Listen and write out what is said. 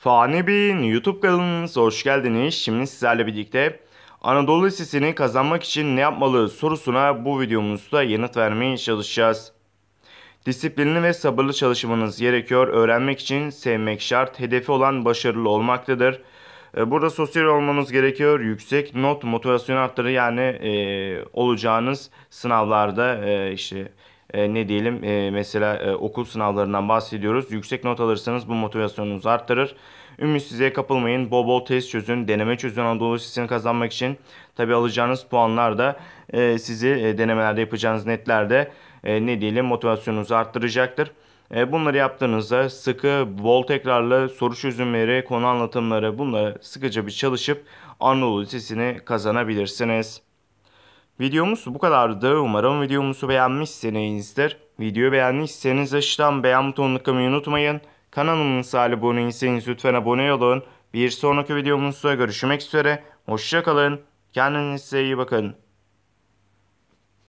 Fani Bey'in YouTube kanalınıza hoş geldiniz. Şimdi sizlerle birlikte Anadolu Lisesi'ni kazanmak için ne yapmalı sorusuna bu videomuzda yanıt vermeye çalışacağız. Disiplinli ve sabırlı çalışmanız gerekiyor. Öğrenmek için sevmek şart. Hedefi olan başarılı olmaktadır. E, burada sosyal olmanız gerekiyor. Yüksek not motivasyon artları yani e, olacağınız sınavlarda e, işte e, ne diyelim e, mesela e, okul sınavlarından bahsediyoruz. Yüksek not alırsanız bu motivasyonunuzu arttırır. Ümitsizliğe kapılmayın. Bol bol test çözün. Deneme çözün Anadolu Lisesi'ni kazanmak için. Tabi alacağınız puanlar da e, sizi e, denemelerde yapacağınız netlerde e, ne diyelim motivasyonunuzu arttıracaktır. E, bunları yaptığınızda sıkı, bol tekrarlı soru çözümleri, konu anlatımları bunları sıkıca bir çalışıp Anadolu Lisesi'ni kazanabilirsiniz. Videomuz bu kadardı. Umarım videomuzu beğenmişsinizdir. Videoyu beğendiyseniz aşağıdan beğen butonunu tıklamayı unutmayın. Kanalımıza abone değilseniz lütfen abone olun. Bir sonraki videomuzda görüşmek üzere. Hoşçakalın. Kendinize iyi bakın.